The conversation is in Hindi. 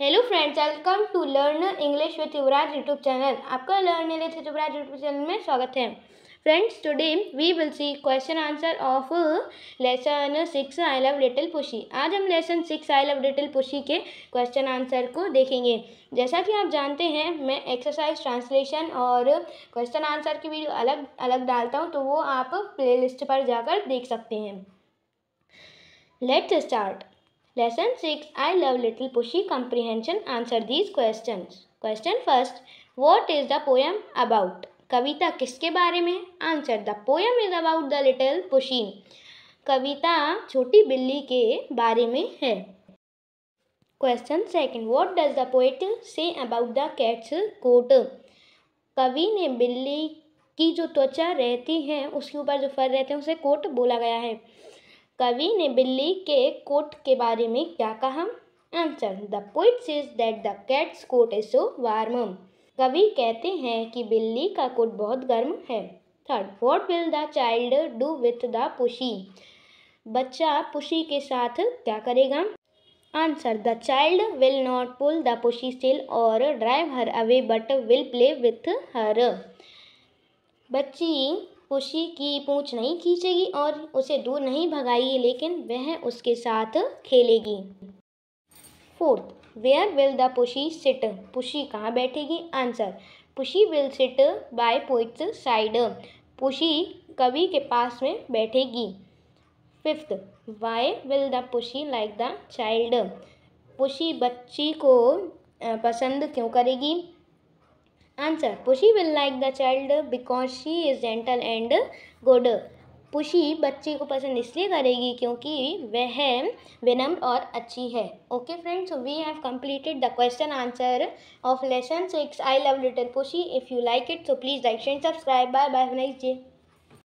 hello friends welcome to learn English with Yuvraj YouTube channel आपका learn English with Yuvraj YouTube channel में स्वागत है friends today we will see question answer of lesson six I love little pussy आज हम lesson six I love little pussy के क्वेश्चन आंसर को देखेंगे जैसा कि आप जानते हैं मैं एक्सरसाइज ट्रांसलेशन और क्वेश्चन आंसर की वीडियो अलग अलग डालता हूँ तो वो आप प्ले पर जाकर देख सकते हैं let's start lesson six I love little pussy comprehension answer these question question first what is the poem about कविता किसके बारे में answer the poem is about the little pussy कविता छोटी बिल्ली के बारे में है question second what does the poet say about the cat's coat कवि ने बिल्ली की जो त्वचा रहती है उसके ऊपर जो फर रहते हैं उसे कोट बोला गया है कवि ने बिल्ली के कोट के बारे में क्या कहा answer the poet says that the cat's coat is so warm कवि कहते हैं कि बिल्ली का कोट बहुत गर्म है third what will the child do with the pussy बच्चा पुशी के साथ क्या करेगा answer the child will not pull the pussy still और drive her away but will play with her बच्ची खुशी की पूँछ नहीं खींचेगी और उसे दूर नहीं भगाएगी लेकिन वह उसके साथ खेलेगी fourth where will the pussy sit pussy कहाँ बैठेगी answer pussy will sit by poet's side pussy कवि के पास में बैठेगी fifth why will the pussy like the child pussy बच्ची को पसंद क्यों करेगी answer pussy will like the child because she is gentle and good pussy बच्चे को पसंद इसलिए करेगी क्योंकि वह विनम्र और अच्छी है okay friends we have completed the question answer of lesson six I love little pussy if you like it so please like and subscribe bye bye